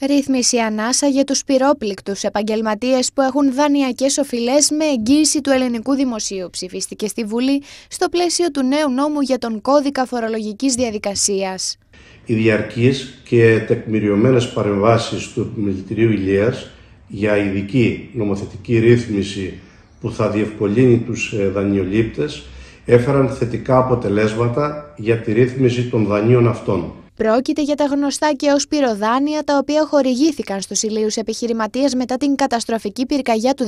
Ρύθμιση ανάσα για τους πυρόπληκτους επαγγελματίες που έχουν δανειακές οφειλές με εγγύηση του ελληνικού δημοσίου ψηφίστηκε στη Βουλή στο πλαίσιο του νέου νόμου για τον κώδικα φορολογικής διαδικασίας. Οι διαρκείς και τεκμηριωμένες παρεμβάσεις του Επιμελητηρίου Ηλίας για ειδική νομοθετική ρύθμιση που θα διευκολύνει τους ε, δανειολήπτες έφεραν θετικά αποτελέσματα για τη ρύθμιση των δανείων αυτών. Πρόκειται για τα γνωστά και ως πυροδάνεια τα οποία χορηγήθηκαν στους ηλίους επιχειρηματίες μετά την καταστροφική πυρκαγιά του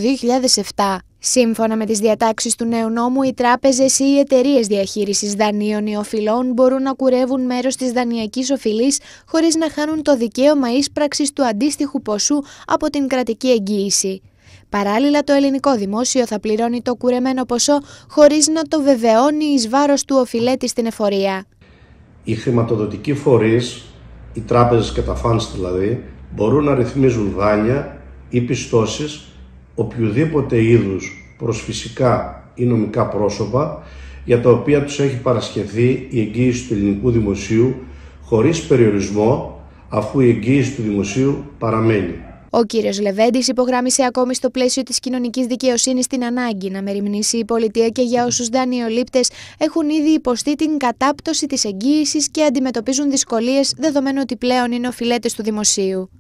2007. Σύμφωνα με τις διατάξεις του νέου νόμου, οι τράπεζες ή οι εταιρείες διαχείρισης δανείων ή οφειλών μπορούν να κουρεύουν μέρος της δανειακής οφειλής χωρίς να χάνουν το δικαίωμα ίσπραξης του αντίστοιχου ποσού από την κρατική εγγύηση. Παράλληλα, το ελληνικό δημόσιο θα πληρώνει το κουρεμένο ποσό χωρίς να το βεβαιώνει εις του οφειλέτη στην εφορία οι χρηματοδοτικοί φορείς, οι τράπεζες και τα δηλαδή, μπορούν να ρυθμίζουν δάνεια ή πιστώσεις οποιοδήποτε είδους προς φυσικά ή νομικά πρόσωπα για τα οποία τους έχει παρασχεθεί η εγγύηση του ελληνικού δημοσίου χωρίς περιορισμό αφού η εγγύηση του δημοσίου παραμένει. Ο κύριος Λεβέντης υπογράμμισε ακόμη στο πλαίσιο της κοινωνικής δικαιοσύνης την ανάγκη να μεριμνήσει η πολιτεία και για όσους δανειολήπτες έχουν ήδη υποστεί την κατάπτωση της εγγύησης και αντιμετωπίζουν δυσκολίες δεδομένου ότι πλέον είναι οφειλέτες του δημοσίου.